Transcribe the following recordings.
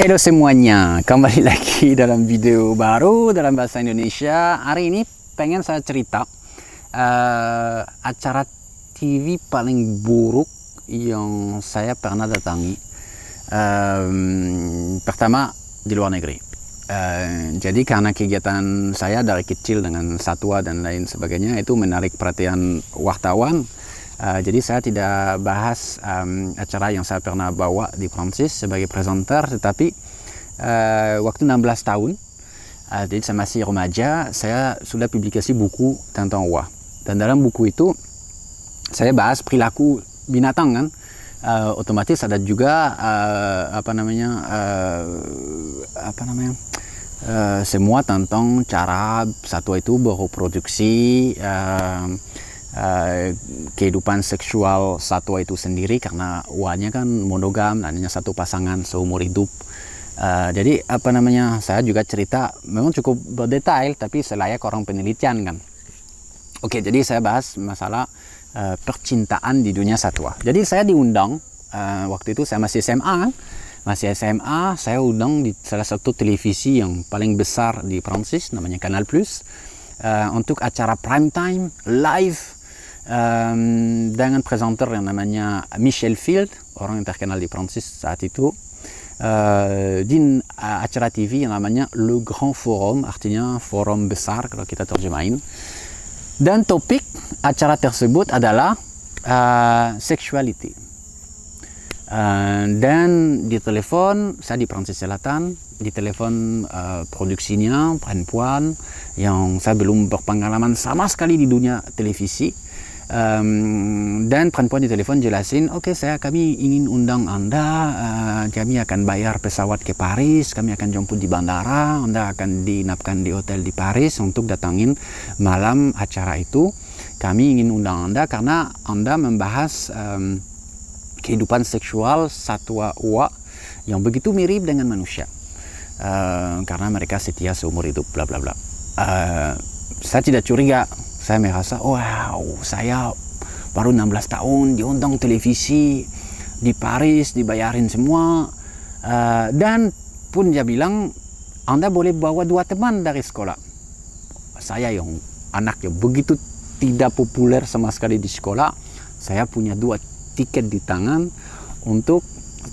Hello semuanya, kembali lagi dalam video baru dalam bahasa Indonesia. Hari ini pengen saya cerita uh, acara TV paling buruk yang saya pernah datangi. Um, pertama di luar negeri. Uh, jadi karena kegiatan saya dari kecil dengan satwa dan lain sebagainya itu menarik perhatian wartawan Eh, jadi saya tidak bahas um, acara yang saya pernah bawa di Prancis sebagai presenter, tetapi uh, waktu 16 tahun, uh, jadi saya masih remaja, saya sudah publikasi buku tentang Wah. Dan dalam buku itu saya bahas perilaku binatang kan, uh, otomatis ada juga uh, apa namanya uh, apa namanya uh, semua tentang cara satwa itu berproduksi. Uh, uh, kehidupan seksual satwa itu sendiri karena uanya kan monogam nah, hanya satu pasangan seumur hidup. Uh, jadi apa namanya saya juga cerita memang cukup berdetail tapi selayak orang penelitian kan. Oke jadi saya bahas masalah uh, percintaan di dunia satwa. Jadi saya diundang uh, waktu itu saya masih SMA kan masih SMA saya undang di salah satu televisi yang paling besar di Prancis namanya Canal Plus uh, untuk acara prime time live Um, dengan presenter yang namanya Michel Field, orang yang terkenal di Prancis saat itu, uh, di acara TV yang namanya Le Grand Forum, artinya forum besar kalau kita terjemahin. Dan topik acara tersebut adalah uh, sexuality. Uh, dan di telepon saya di Prancis Selatan di telepon uh, produksinya perempuan yang saya belum berpengalaman sama sekali di dunia televisi um, dan perempuan di telepon jelasin oke okay, saya kami ingin undang anda uh, kami akan bayar pesawat ke Paris kami akan jemput di bandara anda akan dinapkan di hotel di Paris untuk datangin malam acara itu kami ingin undang anda karena anda membahas um, kehidupan seksual satwa uak yang begitu mirip dengan manusia uh, karena mereka setia seumur hidup bla bla bla. Uh, saya tidak curiga, saya merasa wow saya baru 16 tahun diundang televisi di Paris dibayarin semua uh, dan pun dia bilang anda boleh bawa dua teman dari sekolah. Saya yang anak yang begitu tidak populer sama sekali di sekolah, saya punya dua tiket di tangan untuk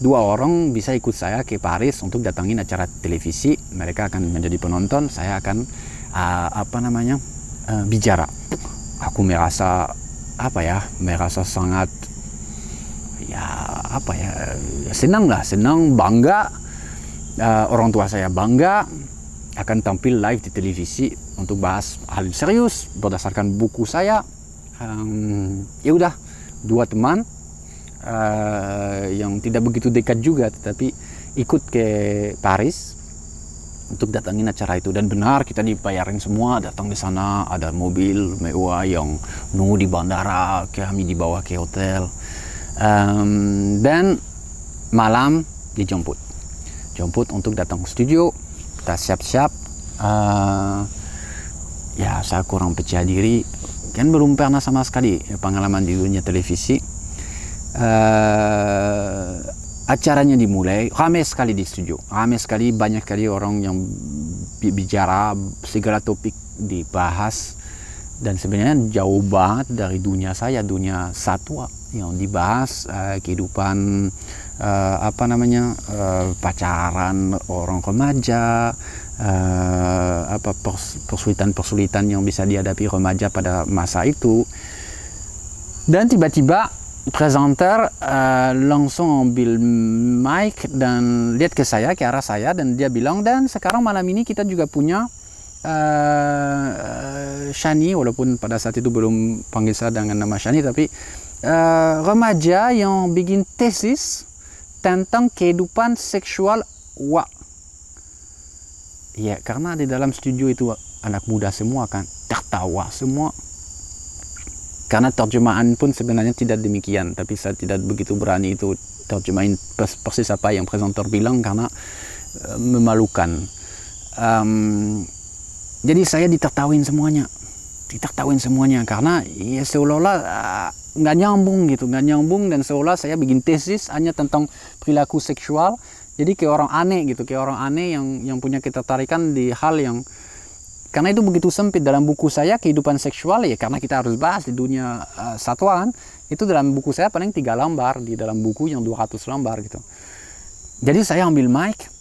dua orang bisa ikut saya ke Paris untuk datangin acara televisi mereka akan menjadi penonton saya akan uh, apa namanya uh, bicara aku merasa apa ya merasa sangat ya apa ya senang lah senang bangga uh, orang tua saya bangga akan tampil live di televisi untuk bahas hal serius berdasarkan buku saya um, ya udah dua teman uh, yang tidak begitu dekat juga tetapi ikut ke Paris untuk datangin acara itu dan benar kita dibayarin semua datang di sana ada mobil mewah yang nu di bandara kami dibawa ke hotel um, dan malam dijemput jemput untuk datang ke studio kita siap-siap uh, ya saya kurang percaya diri kan belum pernah sama sekali pengalaman di dunia televisi uh, acaranya dimulai ramai sekali di studio ramai sekali banyak sekali orang yang bicara segala topik dibahas dan sebenarnya jauh banget dari dunia saya dunia satwa yang dibahas uh, kehidupan uh, apa namanya uh, pacaran orang remaja uh, apa persulitan-persulitan yang bisa dihadapi remaja pada masa itu dan tiba-tiba presenter uh, langsung ambil mic dan lihat ke saya ke arah saya dan dia bilang dan sekarang malam ini kita juga punya uh, Shani walaupun pada saat itu belum panggil saya dengan nama Shani tapi uh, remaja yang bikin tesis tentang kehidupan seksual wa ya karena di dalam studio itu anak muda semua kan tertawa semua karena terjemahan pun sebenarnya tidak demikian tapi saya tidak begitu berani itu terjemahin persis apa yang presenter bilang karena uh, memalukan um, jadi saya ditertawain semuanya ditertawain semuanya karena ya seolah-olah eh, nggak nyambung gitu nggak nyambung dan seolah saya bikin tesis hanya tentang perilaku seksual jadi kayak orang aneh gitu kayak orang aneh yang yang punya ketertarikan di hal yang karena itu begitu sempit dalam buku saya kehidupan seksual ya karena kita harus bahas di dunia uh, satuan itu dalam buku saya paling tiga lembar di dalam buku yang 200 lembar gitu jadi saya ambil mic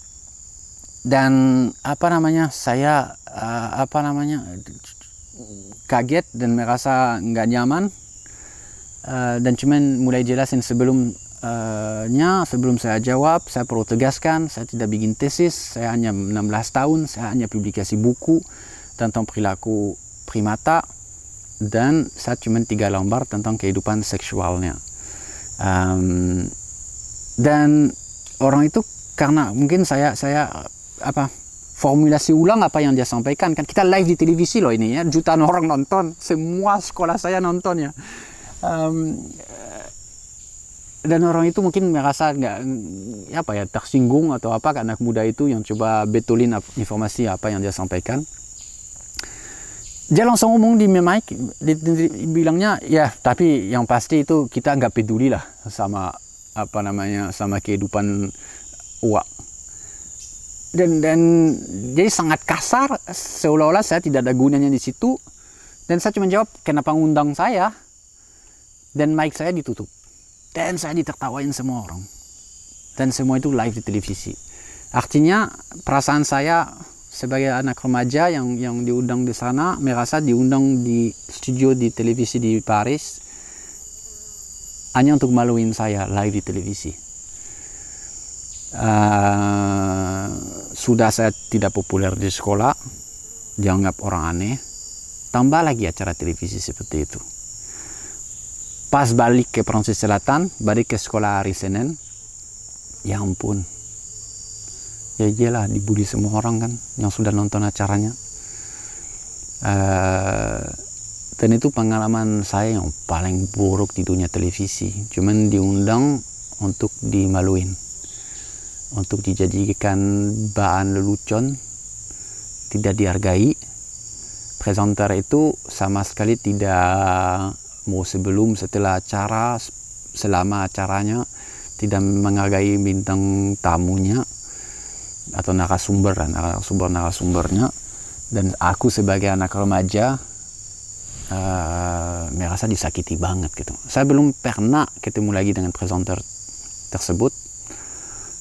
dan apa namanya saya uh, apa namanya kaget dan merasa nggak nyaman uh, dan cuman mulai jelasin sebelum nya sebelum saya jawab saya perlu tegaskan saya tidak bikin tesis saya hanya 16 tahun saya hanya publikasi buku tentang perilaku primata dan saya cuma tiga lembar tentang kehidupan seksualnya um, dan orang itu karena mungkin saya saya apa formulasi ulang apa yang dia sampaikan kan kita live di televisi loh ini ya jutaan orang nonton semua sekolah saya nonton ya um, dan orang itu mungkin merasa nggak apa ya tersinggung atau apa anak muda itu yang coba betulin informasi apa yang dia sampaikan dia langsung ngomong di mic di, di, di, bilangnya ya tapi yang pasti itu kita nggak peduli lah sama apa namanya sama kehidupan uang. dan dan jadi sangat kasar seolah-olah saya tidak ada gunanya di situ dan saya cuma jawab kenapa ngundang saya dan mic saya ditutup dan saya ditertawain semua orang dan semua itu live di televisi artinya perasaan saya sebagai anak remaja yang yang diundang di sana merasa diundang di studio di televisi di Paris hanya untuk maluin saya live di televisi uh, sudah saya tidak populer di sekolah dianggap orang aneh tambah lagi acara televisi seperti itu pas balik ke Prancis Selatan balik ke sekolah hari Senin ya ampun ya iyalah dibully semua orang kan yang sudah nonton acaranya uh, dan itu pengalaman saya yang paling buruk di dunia televisi cuman diundang untuk dimaluin untuk dijadikan bahan lelucon tidak dihargai presenter itu sama sekali tidak mau sebelum setelah acara selama acaranya tidak menghargai bintang tamunya atau narasumber narasumber narasumbernya dan aku sebagai anak remaja uh, eh, merasa disakiti banget gitu saya belum pernah ketemu lagi dengan presenter tersebut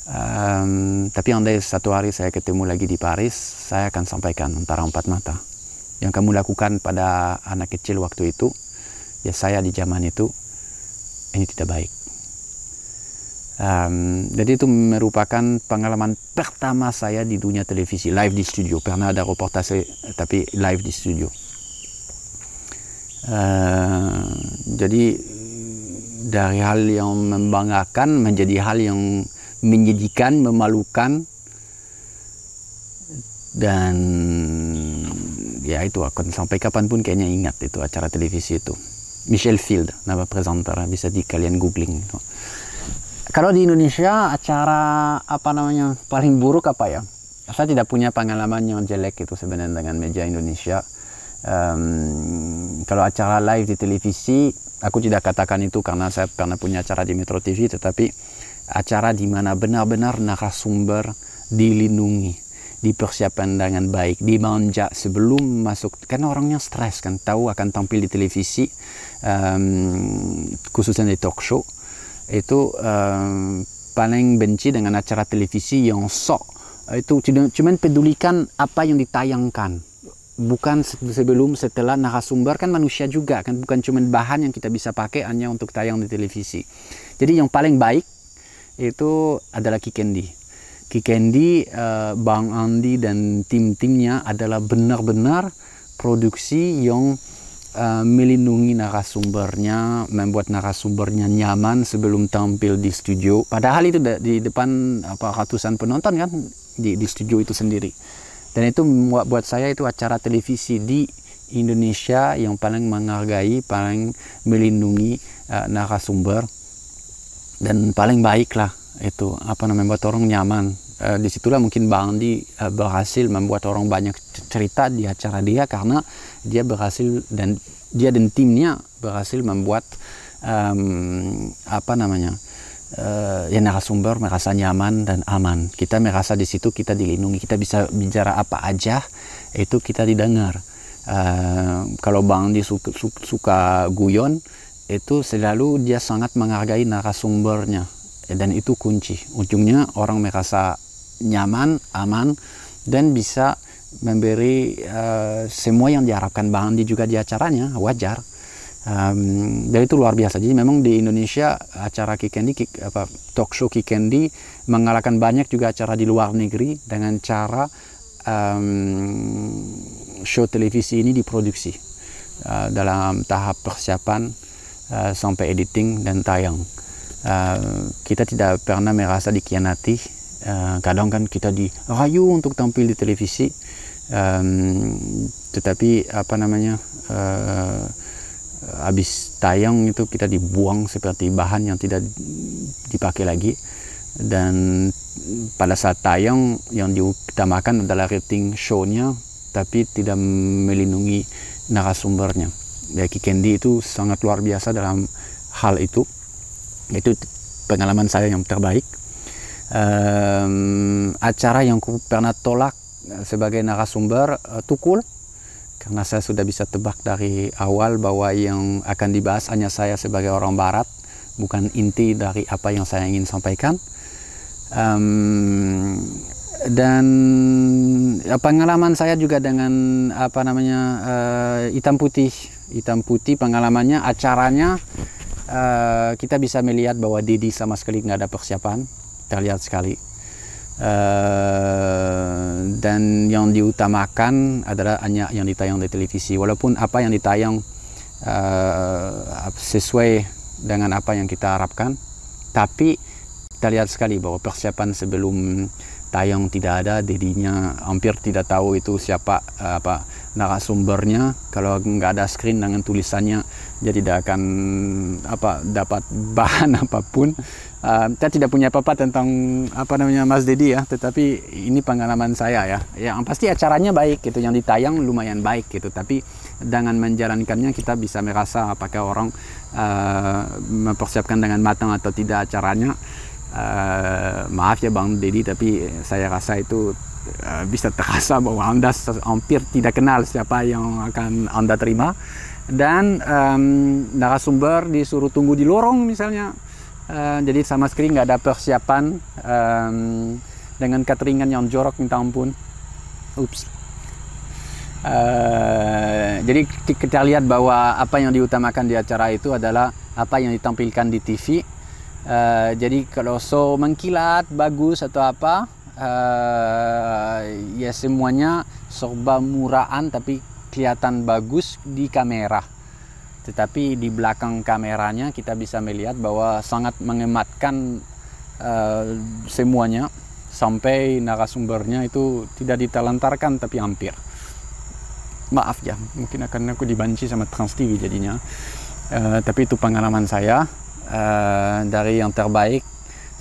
um, tapi andai satu hari saya ketemu lagi di Paris saya akan sampaikan antara empat mata yang kamu lakukan pada anak kecil waktu itu ya saya di zaman itu ini tidak baik Um, jadi itu merupakan pengalaman pertama saya di dunia televisi live di studio. Pernah ada reportase tapi live di studio. Uh, jadi dari hal yang membanggakan menjadi hal yang menyedihkan, memalukan dan ya itu akan sampai kapanpun kayaknya ingat itu acara televisi itu. Michelle Field, nama presenter, bisa di kalian googling. Gitu kalau di Indonesia acara apa namanya paling buruk apa ya? Saya tidak punya pengalaman yang jelek itu sebenarnya dengan media Indonesia. Um, kalau acara live di televisi, aku tidak katakan itu karena saya pernah punya acara di Metro TV, tetapi acara di mana benar-benar narasumber dilindungi, dipersiapkan dengan baik, dimanja sebelum masuk, karena orangnya stres kan, tahu akan tampil di televisi, um, khususnya di talk show itu um, paling benci dengan acara televisi yang sok itu cuman pedulikan apa yang ditayangkan bukan sebelum setelah narasumber kan manusia juga kan bukan cuma bahan yang kita bisa pakai hanya untuk tayang di televisi jadi yang paling baik itu adalah Kikendi Kikendi, eh, Bang Andi dan tim-timnya adalah benar-benar produksi yang uh, melindungi narasumbernya, membuat narasumbernya nyaman sebelum tampil di studio. Padahal itu di depan apa ratusan penonton kan di, di studio itu sendiri. Dan itu buat, buat saya itu acara televisi di Indonesia yang paling menghargai, paling melindungi uh, narasumber dan paling baik lah itu apa namanya buat orang nyaman Eh, disitulah mungkin Bang Andi uh, berhasil membuat orang banyak cerita di acara dia karena dia berhasil dan dia dan timnya berhasil membuat um, apa namanya uh, ya narasumber merasa nyaman dan aman kita merasa di situ kita dilindungi kita bisa bicara apa aja itu kita didengar uh, kalau Bang Andi suka, suka guyon itu selalu dia sangat menghargai narasumbernya dan itu kunci ujungnya orang merasa nyaman, aman, dan bisa memberi uh, semua yang diharapkan Bang Andi juga di acaranya, wajar. Um, dan itu luar biasa. Jadi memang di Indonesia acara Kikendi, Kik, apa, talk show Kikendi mengalahkan banyak juga acara di luar negeri dengan cara um, show televisi ini diproduksi uh, dalam tahap persiapan uh, sampai editing dan tayang. Uh, kita tidak pernah merasa dikhianati Eh, kadang kan kita dirayu untuk tampil di televisi um, tetapi apa namanya uh, habis tayang itu kita dibuang seperti bahan yang tidak dipakai lagi dan pada saat tayang yang diutamakan adalah rating shownya tapi tidak melindungi narasumbernya. Daki ya, Candy itu sangat luar biasa dalam hal itu. Itu pengalaman saya yang terbaik acara yang ku pernah tolak eh, sebagai narasumber uh, Tukul karena saya sudah bisa tebak dari awal bahwa yang akan dibahas hanya saya sebagai orang Barat bukan inti dari apa yang saya ingin sampaikan um, dan ya, pengalaman saya juga dengan apa namanya uh, hitam putih hitam putih pengalamannya acaranya uh, kita bisa melihat bahwa Didi sama sekali nggak ada persiapan terlihat sekali. Uh, dan yang diutamakan adalah hanya yang ditayang di televisi. Walaupun apa yang ditayang uh, sesuai dengan apa yang kita harapkan, tapi kita lihat sekali bahwa persiapan sebelum tayang tidak ada dedinya hampir tidak tahu itu siapa eh, apa narasumbernya kalau nggak ada screen dengan tulisannya jadi tidak akan apa dapat bahan apapun Eh, kita tidak punya apa-apa tentang apa namanya Mas Dedi ya, tetapi ini pengalaman saya ya. Yang pasti acaranya baik gitu, yang ditayang lumayan baik gitu, tapi dengan menjalankannya kita bisa merasa apakah orang uh, mempersiapkan dengan matang atau tidak acaranya. Uh, maaf ya Bang Dedi, tapi saya rasa itu bisa terasa bahwa Anda hampir tidak kenal siapa yang akan Anda terima dan um, narasumber disuruh tunggu di lorong misalnya Eh, jadi sama sekali nggak ada persiapan um, dengan cateringan yang jorok minta ampun ups uh, jadi kita lihat bahwa apa yang diutamakan di acara itu adalah apa yang ditampilkan di TV uh, eh, jadi kalau so mengkilat bagus atau apa uh, ya semuanya serba murahan tapi kelihatan bagus di kamera tetapi di belakang kameranya kita bisa melihat bahwa sangat mengematkan uh, semuanya sampai narasumbernya itu tidak ditelantarkan tapi hampir. Maaf ya, mungkin akan aku dibanci sama Trans TV jadinya. Uh, tapi itu pengalaman saya uh, dari yang terbaik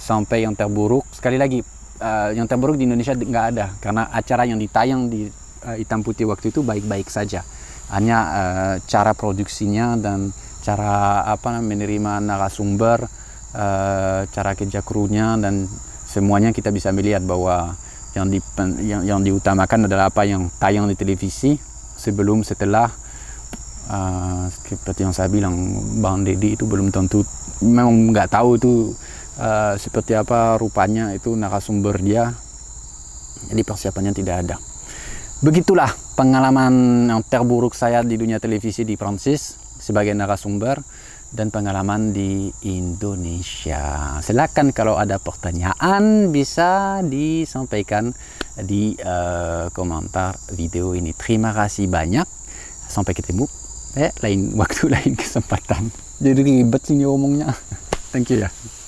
sampai yang terburuk. Sekali lagi, uh, yang terburuk di Indonesia nggak ada karena acara yang ditayang di uh, hitam putih waktu itu baik-baik saja hanya uh, cara produksinya dan cara apa menerima narasumber uh, cara kerja krunya dan semuanya kita bisa melihat bahwa yang, di, yang, yang diutamakan adalah apa yang tayang di televisi sebelum setelah uh, seperti yang saya bilang Bang Deddy itu belum tentu memang nggak tahu itu uh, seperti apa rupanya itu narasumber dia jadi persiapannya tidak ada begitulah pengalaman yang terburuk saya di dunia televisi di Prancis sebagai narasumber dan pengalaman di Indonesia. Silakan kalau ada pertanyaan bisa disampaikan di uh, komentar video ini. Terima kasih banyak. Sampai ketemu eh lain waktu lain kesempatan. Jadi ribet sih omongnya. Thank you ya.